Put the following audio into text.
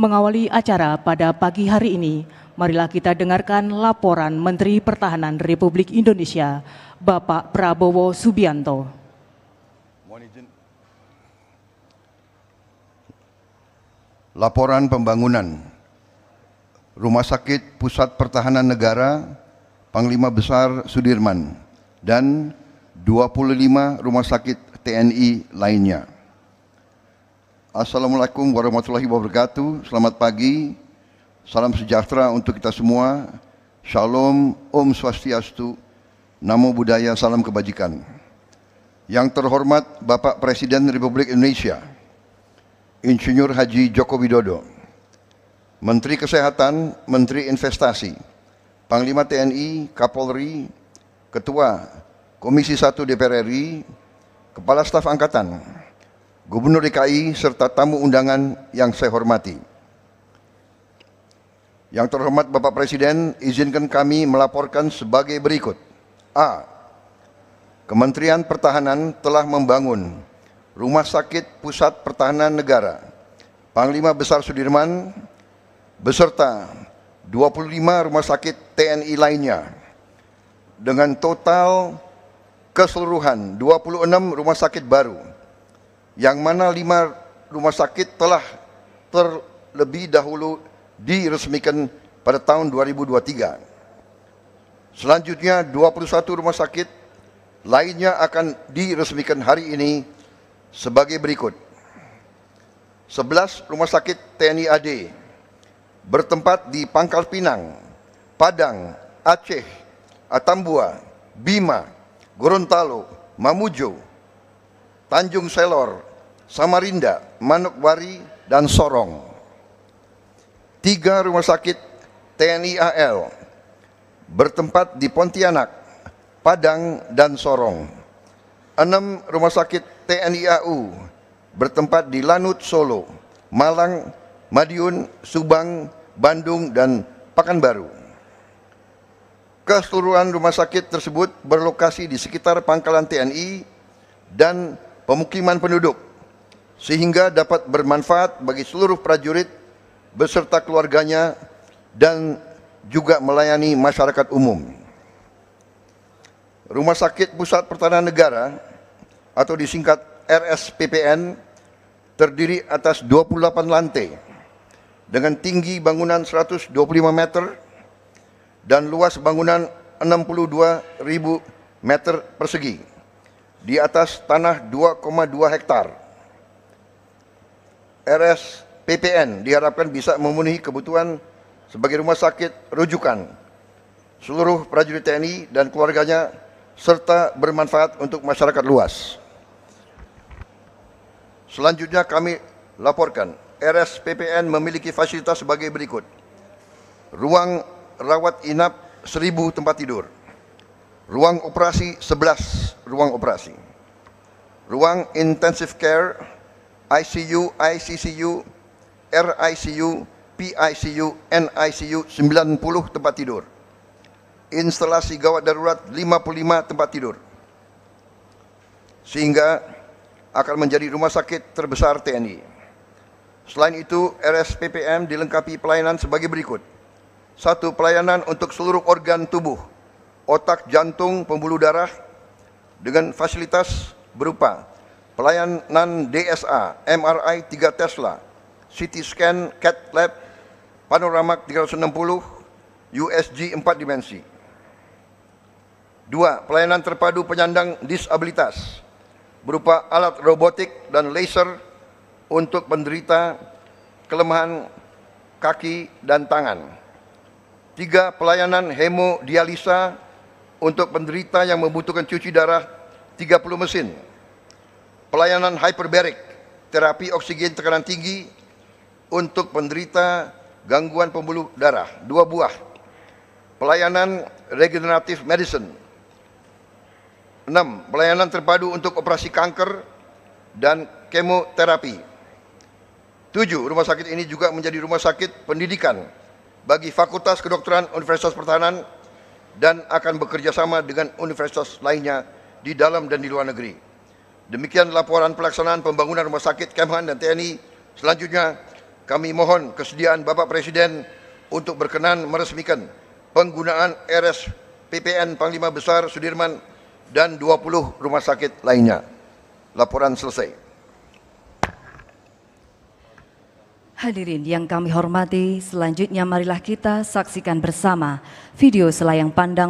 Mengawali acara pada pagi hari ini, marilah kita dengarkan laporan Menteri Pertahanan Republik Indonesia, Bapak Prabowo Subianto. Laporan pembangunan Rumah Sakit Pusat Pertahanan Negara Panglima Besar Sudirman dan 25 rumah sakit TNI lainnya. Assalamualaikum warahmatullahi wabarakatuh. Selamat pagi. Salam sejahtera untuk kita semua. Shalom, Om Swastiastu, Namo Buddhaya, Salam Kebajikan. Yang terhormat Bapak Presiden Republik Indonesia, Insinyur Haji Joko Widodo, Menteri Kesehatan, Menteri Investasi, Panglima TNI, Kapolri, Ketua Komisi 1 DPR RI, Kepala Staf Angkatan, Gubernur DKI serta tamu undangan yang saya hormati. Yang terhormat Bapak Presiden, izinkan kami melaporkan sebagai berikut. A. Kementerian Pertahanan telah membangun Rumah Sakit Pusat Pertahanan Negara Panglima Besar Sudirman beserta 25 rumah sakit TNI lainnya dengan total keseluruhan 26 rumah sakit baru yang mana lima rumah sakit telah terlebih dahulu diresmikan pada tahun 2023. Selanjutnya 21 rumah sakit lainnya akan diresmikan hari ini sebagai berikut. 11 rumah sakit TNI AD bertempat di Pangkal Pinang, Padang, Aceh, Atambua, Bima, Gorontalo, Mamuju, Tanjung Selor, Samarinda, Manokwari, dan Sorong. Tiga rumah sakit TNI AL bertempat di Pontianak, Padang, dan Sorong. Enam rumah sakit TNI AU bertempat di Lanut, Solo, Malang, Madiun, Subang, Bandung, dan Pekanbaru. Keseluruhan rumah sakit tersebut berlokasi di sekitar pangkalan TNI dan pemukiman penduduk sehingga dapat bermanfaat bagi seluruh prajurit beserta keluarganya dan juga melayani masyarakat umum. Rumah Sakit Pusat Pertahanan Negara atau disingkat RSPPN terdiri atas 28 lantai dengan tinggi bangunan 125 meter dan luas bangunan 62.000 meter persegi di atas tanah 2,2 hektare. RS PPN diharapkan bisa memenuhi kebutuhan sebagai rumah sakit rujukan seluruh prajurit TNI dan keluarganya serta bermanfaat untuk masyarakat luas. Selanjutnya kami laporkan RS PPN memiliki fasilitas sebagai berikut. Ruang rawat inap 1000 tempat tidur. Ruang operasi 11 ruang operasi. Ruang intensive care ICU, ICCU, RICU, PICU, NICU 90 tempat tidur. Instalasi gawat darurat 55 tempat tidur. Sehingga akan menjadi rumah sakit terbesar TNI. Selain itu, RSPPM dilengkapi pelayanan sebagai berikut. Satu, pelayanan untuk seluruh organ tubuh, otak, jantung, pembuluh darah, dengan fasilitas berupa pelayanan DSA, MRI 3 Tesla, CT scan, CAT lab, panoramak 360, USG 4 dimensi. Dua, pelayanan terpadu penyandang disabilitas berupa alat robotik dan laser untuk penderita kelemahan kaki dan tangan. Tiga, pelayanan hemodialisa untuk penderita yang membutuhkan cuci darah 30 mesin pelayanan hyperbaric, terapi oksigen tekanan tinggi untuk penderita gangguan pembuluh darah, dua buah. Pelayanan regenerative medicine. enam. Pelayanan terpadu untuk operasi kanker dan kemoterapi. Tujuh. Rumah sakit ini juga menjadi rumah sakit pendidikan bagi Fakultas Kedokteran Universitas Pertahanan dan akan bekerja sama dengan universitas lainnya di dalam dan di luar negeri. Demikian laporan pelaksanaan pembangunan rumah sakit Kemhan dan TNI. Selanjutnya, kami mohon kesediaan Bapak Presiden untuk berkenan meresmikan penggunaan RS PPN Panglima Besar Sudirman dan 20 rumah sakit lainnya. Laporan selesai. Hadirin yang kami hormati, selanjutnya marilah kita saksikan bersama video selayang pandang